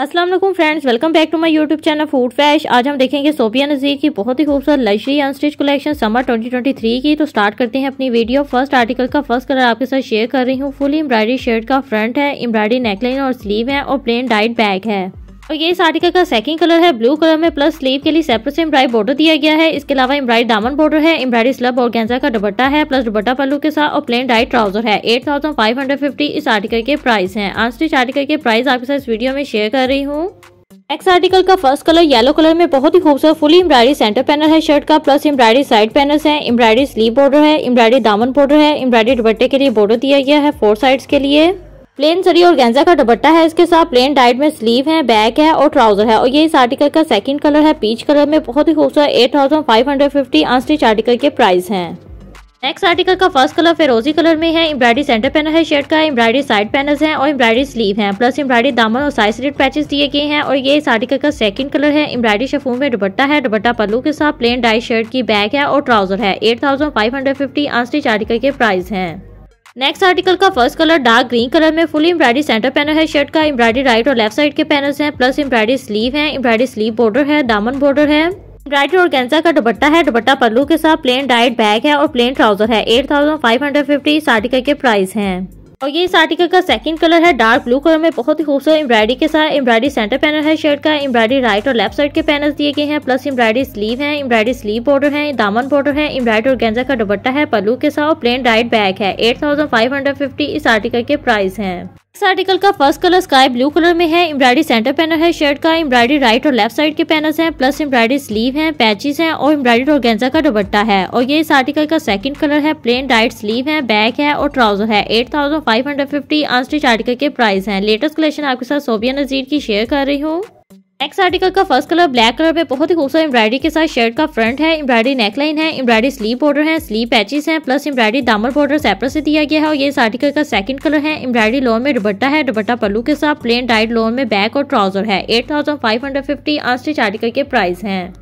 Aslam friends welcome back to my YouTube channel food fash आज हम देखेंगे सोफिया नज़ीर की बहुत ही खूबसूरत लग्जरी अनस्टिच कलेक्शन समर 2023 की तो स्टार्ट करते हैं अपनी वीडियो फर्स्ट आर्टिकल का फर्स्ट कलर आपके साथ शेयर कर रही हूँ फुल एम्ब्रॉयडरी शर्ट का फ्रंट है एम्ब्रॉयडरी नेकलाइन और स्लीव है और प्लेन डाइट बैग है और ये इस आर्टिकल का सेकंड कलर है ब्लू कलर में प्लस स्लीव के लिए सेपरेट से एम्ब्राइड बॉर्डर दिया गया है इसके अलावा एम्ब्राइड दामन बॉर्डर है एम्ब्राइड स्लब और गेंजा का दुबट्टा है प्लस दुबट्टा पल्लू के साथ और प्लेन डाइट ट्राउजर है eight thousand five hundred fifty इस आर्टिकल के प्राइस है आर्टिस्ट आर्टिकल के प्राइस आपके साथ इस वीडियो में शेयर कर रही हूँ एक्स आर्टिकल का फर्स्ट कलर येलो कलर में बहुत ही खूबसूरत फुली एम्ब्रायडरी सेंटर पैनल है शर्ट का प्लस एम्ब्रायडरी साइड पैनल्स है एम्ब्रायडरी स्लीव बॉर्डर है एम्ब्रायडरी दामन बॉर्डर है एम्ब्रायडरी दुपट्टे के लिए बॉर्डर दिया गया है फोर साइड्स के लिए प्लेन सरी और गेंजा का दुपट्टा है इसके साथ प्लेन डाइट में स्लीव है बैक है और ट्राउजर है और ये इस आर्टिकल का सेकंड कलर है पीच कलर में बहुत ही खूबसूरत eight thousand five hundred fifty unstitch article के प्राइस हैं नेक्स्ट आर्टिकल का फर्स्ट कलर फेरोजी कलर में है एम्ब्रॉयडरी सेंटर पैनल है शर्ट का एम्ब्रॉयडरी साइड पैनल्स हैं और एम्ब्रॉयडरी स्लीव हैं प्लस एम्ब्रॉयडरी दामन और साइज रेड पैचेस दिए गए हैं और ये इस आर्टिकल का सेकंड कलर है एम्ब्रॉयडरी शफू में दुपट्टा है दुपट्टा पल्लू के साथ प्लेन डाई शर्ट की बैग है और ट्राउजर है eight thousand five hundred fifty article के प्राइस हैं नेक्स्ट आर्टिकल का first colour dark green colour में फुल एम्ब्रॉडी सेंटर पैनल है शर्ट का एम्ब्रॉडी राइट और लेफ्ट साइड के पैनल्स हैं प्लस एम्ब्रॉयडरी स्लीव है एम्ब्रॉडी स्लीव बॉर्डर है दामन बॉर्डर है एम्ब्रॉयडरी और गेंजा का दुपट्टा है दुपट्टा पल्लू के साथ प्लेन डाइट बैग है और प्लेन ट्राउजर है eight thousand five hundred fifty इस आर्टिकल के प्राइस हैं और ये इस आर्टिकल का सेकंड कलर है डार्क ब्लू कलर में बहुत ही खूबसूरत एम्ब्रॉयडरी के साथ एम्ब्रॉयडरी सेंटर पैनल है शर्ट का एम्ब्रॉयडरी राइट और लेफ्ट साइड के पैनल दिए गए हैं प्लस एम्ब्रॉयडरी स्लीव है एम्ब्रॉयडरी स्लीव बॉर्डर है दामन बॉर्डर है एम्ब्रॉयडरी और गेंजा का दुबट्टा है पलू के साथ और प्लेन डाइट बैग है एट इस आर्टिकल के प्राइस है इस आर्टिकल का first colour sky blue colour में है एम्ब्रॉयडरी सेंटर पैनल है शर्ट का एम्ब्रॉयडरी राइट और लेफ्ट साइड के पैनल्स हैं प्लस एम्ब्रॉयडरी स्लीव हैं पैचेस हैं और एम्ब्रॉयडरी गेंजा का दुपट्टा है और ये इस आर्टिकल का सेकंड कलर है प्लेन राइट स्लीव है बैक है और ट्राउजर है eight thousand five hundred fifty article के प्राइस है लेटेस्ट कलेक्शन आपके साथ सोबिया नजीर की शेयर कर रही हूँ नेक्स्ट आर्टिकल का फर्स्ट कलर ब्लैक कलर पे बहुत ही खूबसूरत एम्ब्रॉयडरी के साथ शर्ट का फ्रंट है एम्ब्रॉयडरी नेकलाइन है एम्ब्रॉयडरी स्लीव बॉर्डर है स्लीव पैचेस हैं प्लस एम्ब्रॉयडरी दामर बॉर्डर सेपरेट से दिया गया है और ये इस आर्टिकल का सेकंड कलर है एम्ब्रॉयडरी लोन में दुपट्टा है दुपट्टा पल्लू के साथ प्लेन डाइट लोन में बैक और ट्राउजर है eight thousand five hundred fifty article के प्राइस है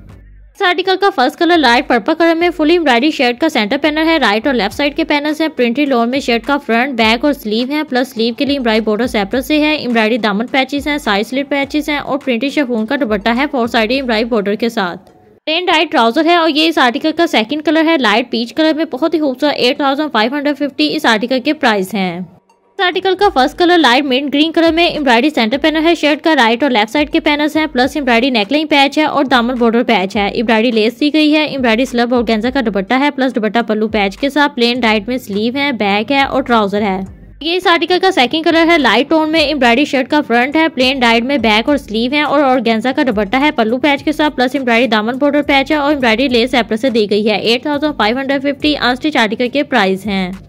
इस आर्टिकल का first colour light purple colour में फुल एम्ब्रॉयडरी शर्ट का सेंटर पैनल है राइट और लेफ्ट साइड के पैनल्स हैं प्रिंटेड लोन में शर्ट का फ्रंट बैक और स्लीव है प्लस स्लीव के लिए एम्ब्रॉयडरी बॉर्डर सेपरेट से है एम्ब्रॉयडरी दामन पैचेस हैं साइड स्लीव पैचेस हैं और प्रिंटेड शेफोन का दुपट्टा है फोर साइड एम्ब्रॉयडरी बॉर्डर के साथ प्लेन डाइट ट्राउजर है और ये इस आर्टिकल का सेकंड कलर है लाइट पीच कलर में बहुत ही खूबसूरत eight thousand five hundred fifty इस आर्टिकल के प्राइस हैं आर्टिकल का first colour light mint green colour में एम्ब्रॉयडरी सेंटर पैनल है शर्ट का राइट और लेफ्ट साइड के पैनल्स हैं प्लस एम्ब्रॉयडरी नेकलाइन पैच है और दामन बॉर्डर पैच है एम्ब्रॉयडरी लेस दी गई है एम्ब्रॉयडरी स्लब और गेंजा का दुपट्टा है प्लस दुपट्टा पल्लू पैच के साथ प्लेन डाइट में स्लीव है बैक है और ट्राउजर है ये इस आर्टिकल का सेकंड कलर है लाइट टोन में एम्ब्रॉयडरी शर्ट का फ्रंट है प्लेन डाइट में बैक और स्लीव है और ऑर्गेंजा का दुपट्टा है पल्लू पैच के साथ प्लस एम्ब्रॉयडरी दामन बॉर्डर पैच है और एम्ब्रॉयडरी लेस एप्रेस से दी गई है eight thousand five hundred fifty unstitch article के प्राइस हैं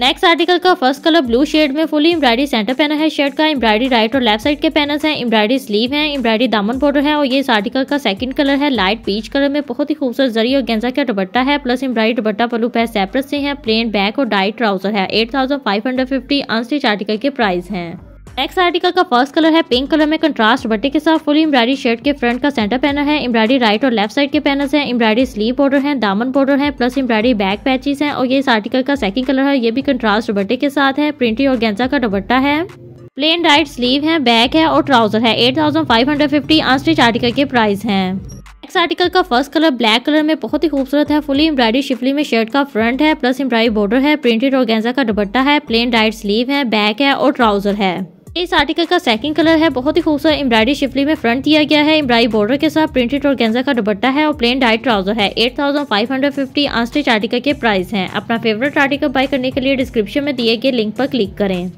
नेक्स्ट आर्टिकल का फर्स्ट कलर ब्लू शेड में फुली एम्ब्रॉडरी सेंटर पैनल है शर्ट का एम्ब्रॉयडरी राइट और लेफ्ट साइड के पैनल्स हैं एम्ब्रॉयडरी स्लीव है एम्ब्रॉयडरी दामन बॉर्डर है और ये इस आर्टिकल का सेकंड कलर है लाइट पीच कलर में बहुत ही खूबसूरत जरी और गेंजा का दुपट्टा है प्लस एम्ब्रॉयडरी दुपट्टा पलू है सेपरेट से है प्लेन बैक और डाइट ट्राउजर है eight thousand five hundred fifty unstitch article के प्राइस हैं नेक्स्ट आर्टिकल का फर्स्ट कलर है पिंक कलर में कंट्रास्ट बट्टे के साथ फुल एम्ब्रॉडी शर्ट के फ्रंट का सेंटर पैनल है एम्ब्रॉडी राइट और लेफ्ट साइड के पैनल है एम्ब्रॉडी स्लीव बॉर्डर है दामन बॉर्डर है प्लस एम्ब्रॉडी बैक पैचेस है और ये इस आर्टिकल का सेकंड कलर है ये भी कंट्रास्ट बट्टे के साथ है प्रिंटी और गेंजा का दुपट्टा है प्लेन राइट स्लीव है बैक है और ट्राउजर है फिफ्टी अनस्टिच आर्टिकल के प्राइस है नेक्स्ट आर्टिकल का फर्स्ट कलर ब्लैक कलर में बहुत ही खूबसूरत है फुली एम्ब्रॉयडरी शिफली में शर्ट का फ्रंट है प्लस एम्ब्रॉयडरी बॉर्डर है प्रिंटेड और गेंजा का दुपट्टा है प्लेन डाइट स्लीव है बैक है और ट्राउजर है इस आर्टिकल का सेकंड कलर है बहुत ही खूबसूरत एम्ब्रॉयडरी शिफली में फ्रंट दिया गया है एम्ब्रॉयडरी बॉर्डर के साथ प्रिंटेड और गेंजा का दुपट्टा है और प्लेन डाइट ट्राउजर है eight thousand five hundred fifty article के प्राइस हैं अपना फेवरेट आर्टिकल बाय करने के लिए डिस्क्रिप्शन में दिए गए लिंक पर क्लिक करें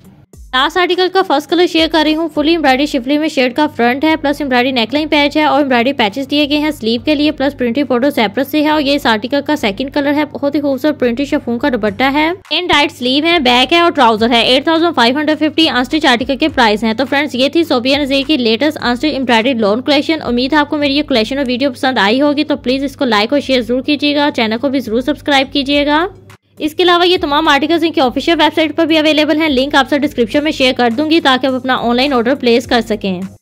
लास्ट आर्टिकल का फर्स्ट कलर शेयर कर रही हूँ फुली एम्ब्रॉयडरी शिफली में शेड का फ्रंट है प्लस एम्ब्रॉडी नेकलाइन पैच है और एम्ब्रॉडी पैचेस दिए गए हैं स्लीव के लिए प्लस प्रिंटेड फोटो सेपरेट से है और ये इस आर्टिकल का सेकंड कलर है बहुत ही खूबसूरत प्रिंटेड शफून का दुपट्टा है इन डाइट स्लीव है बैक है और ट्राउजर है eight thousand five hundred fifty unstitch article के प्राइस है तो फ्रेंड्स ये थी सोफिया नजीर की latest unstitch embroidery lawn collection उम्मीद आपको मेरी ये कलेक्शन और वीडियो पसंद आई होगी तो प्लीज इसको लाइक और शेयर जरूर कीजिएगा चैनल को भी जरूर सब्सक्राइब कीजिएगा इसके अलावा ये तमाम आर्टिकल्स इनकी ऑफिशियल वेबसाइट पर भी अवेलेबल हैं लिंक आपसे डिस्क्रिप्शन में शेयर कर दूंगी ताकि आप अपना ऑनलाइन ऑर्डर प्लेस कर सकें